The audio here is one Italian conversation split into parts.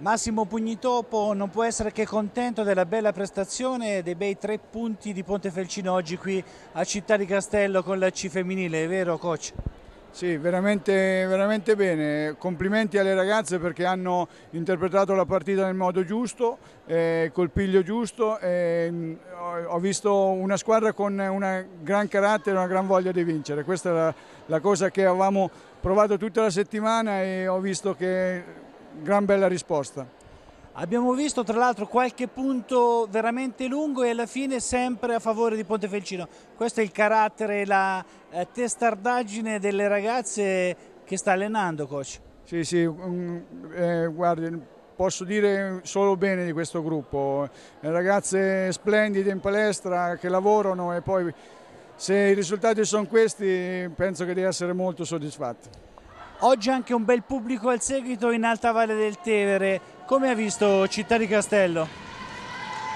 Massimo Pugnitopo non può essere che contento della bella prestazione e dei bei tre punti di Pontefelcino oggi qui a Città di Castello con la C femminile, è vero coach? Sì, veramente, veramente, bene. Complimenti alle ragazze perché hanno interpretato la partita nel modo giusto, eh, col piglio giusto. Eh, ho visto una squadra con un gran carattere, una gran voglia di vincere. Questa è la, la cosa che avevamo provato tutta la settimana e ho visto che gran bella risposta. Abbiamo visto tra l'altro qualche punto veramente lungo e alla fine sempre a favore di Pontefelcino. Questo è il carattere, la eh, testardaggine delle ragazze che sta allenando, coach. Sì, sì, eh, guardi, posso dire solo bene di questo gruppo. Eh, ragazze splendide in palestra che lavorano e poi se i risultati sono questi penso che devi essere molto soddisfatti. Oggi anche un bel pubblico al seguito in Alta Valle del Tevere. Come ha visto Città di Castello?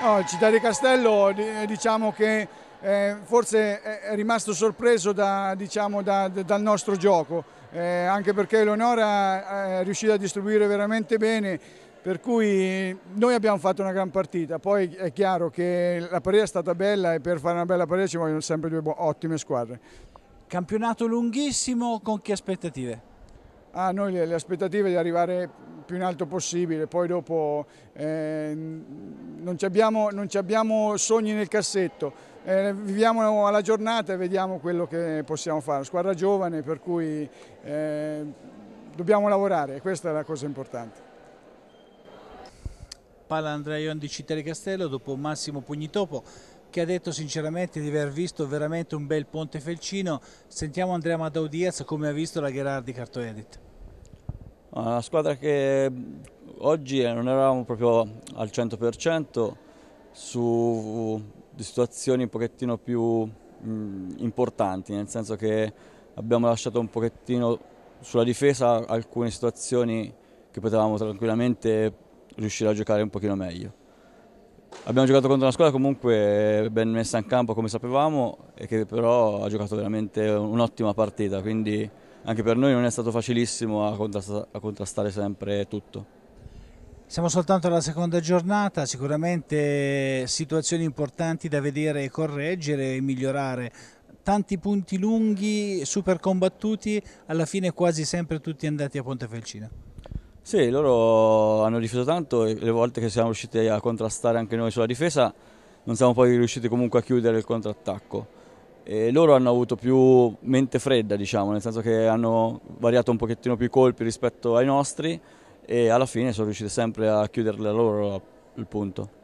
Oh, Città di Castello eh, diciamo che eh, forse è rimasto sorpreso da, diciamo, da, da, dal nostro gioco, eh, anche perché Eleonora eh, è riuscita a distribuire veramente bene per cui noi abbiamo fatto una gran partita, poi è chiaro che la partita è stata bella e per fare una bella partita ci vogliono sempre due ottime squadre. Campionato lunghissimo, con che aspettative? a ah, noi le aspettative di arrivare più in alto possibile, poi dopo eh, non, ci abbiamo, non, ci abbiamo, sogni nel cassetto, eh, viviamo alla giornata e vediamo quello che possiamo fare, squadra giovane per cui eh, dobbiamo lavorare, questa è la cosa importante. Palla Andrea Ion di Città di Castello dopo Massimo Pugnitopo che ha detto sinceramente di aver visto veramente un bel ponte felcino. Sentiamo Andrea Madau Diaz come ha visto la Gherardi Cartoedit. Una squadra che oggi eh, non eravamo proprio al 100% su situazioni un pochettino più importanti, nel senso che abbiamo lasciato un pochettino sulla difesa alcune situazioni che potevamo tranquillamente riuscire a giocare un pochino meglio. Abbiamo giocato contro una squadra comunque ben messa in campo come sapevamo e che però ha giocato veramente un'ottima partita, quindi anche per noi non è stato facilissimo a, contrast a contrastare sempre tutto. Siamo soltanto alla seconda giornata, sicuramente situazioni importanti da vedere e correggere e migliorare. Tanti punti lunghi, super combattuti, alla fine quasi sempre tutti andati a Ponte Felcina. Sì, loro hanno difeso tanto e le volte che siamo riusciti a contrastare anche noi sulla difesa non siamo poi riusciti comunque a chiudere il contrattacco. E loro hanno avuto più mente fredda, diciamo, nel senso che hanno variato un pochettino più i colpi rispetto ai nostri e alla fine sono riusciti sempre a chiudere loro il punto.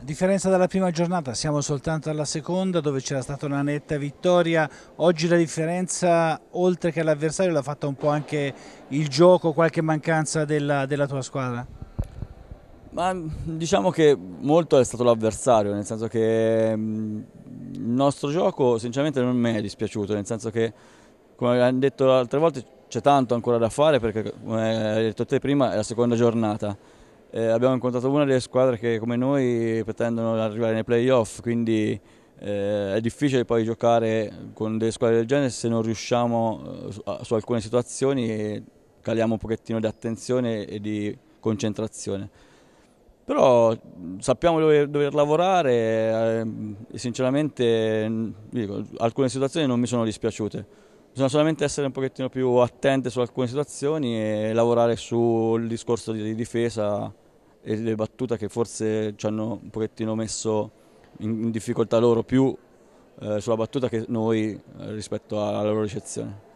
A differenza dalla prima giornata, siamo soltanto alla seconda dove c'era stata una netta vittoria. Oggi la differenza, oltre che all'avversario, l'ha fatta un po' anche il gioco, qualche mancanza della, della tua squadra? Ma diciamo che molto è stato l'avversario, nel senso che mm, il nostro gioco sinceramente non mi è dispiaciuto, nel senso che come hanno detto altre volte c'è tanto ancora da fare perché come hai detto te prima è la seconda giornata eh, abbiamo incontrato una delle squadre che come noi pretendono arrivare nei playoff, quindi eh, è difficile poi giocare con delle squadre del genere se non riusciamo eh, su, su alcune situazioni caliamo un pochettino di attenzione e di concentrazione. Però sappiamo dove dover lavorare eh, e sinceramente dico, alcune situazioni non mi sono dispiaciute. Bisogna solamente essere un pochettino più attente su alcune situazioni e lavorare sul discorso di difesa e le battute che forse ci hanno un pochettino messo in, difficoltà loro più eh, sulla battuta che noi eh, rispetto alla loro ricezione.